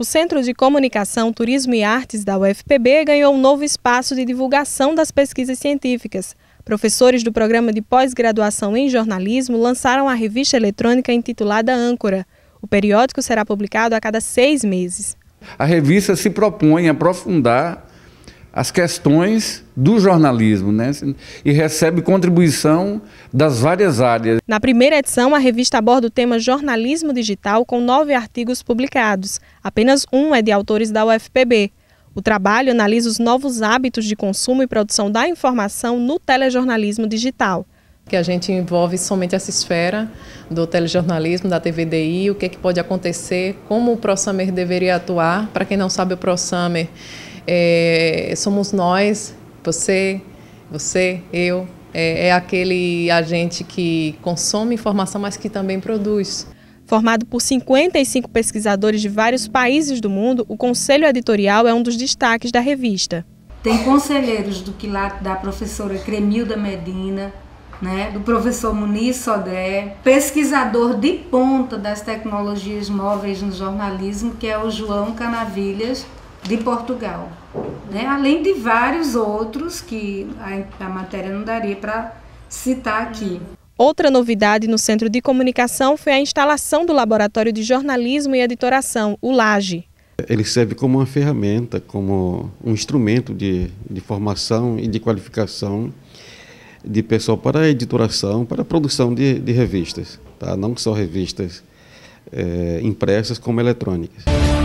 O Centro de Comunicação, Turismo e Artes da UFPB ganhou um novo espaço de divulgação das pesquisas científicas. Professores do programa de pós-graduação em jornalismo lançaram a revista eletrônica intitulada Âncora. O periódico será publicado a cada seis meses. A revista se propõe a aprofundar as questões do jornalismo né? e recebe contribuição das várias áreas. Na primeira edição, a revista aborda o tema jornalismo digital com nove artigos publicados. Apenas um é de autores da UFPB. O trabalho analisa os novos hábitos de consumo e produção da informação no telejornalismo digital que a gente envolve somente essa esfera do telejornalismo, da TVDI, o que, é que pode acontecer, como o ProSummer deveria atuar. Para quem não sabe, o ProSummer é, somos nós, você, você, eu. É, é aquele agente que consome informação, mas que também produz. Formado por 55 pesquisadores de vários países do mundo, o conselho editorial é um dos destaques da revista. Tem conselheiros do quilate da professora Cremilda Medina, né, do professor Muniz Sodré, pesquisador de ponta das tecnologias móveis no jornalismo, que é o João Canavilhas, de Portugal, né? além de vários outros que a, a matéria não daria para citar aqui. Outra novidade no Centro de Comunicação foi a instalação do Laboratório de Jornalismo e Editoração, o LAGE. Ele serve como uma ferramenta, como um instrumento de, de formação e de qualificação de pessoal para a editoração, para a produção de, de revistas, tá? não só revistas é, impressas como eletrônicas.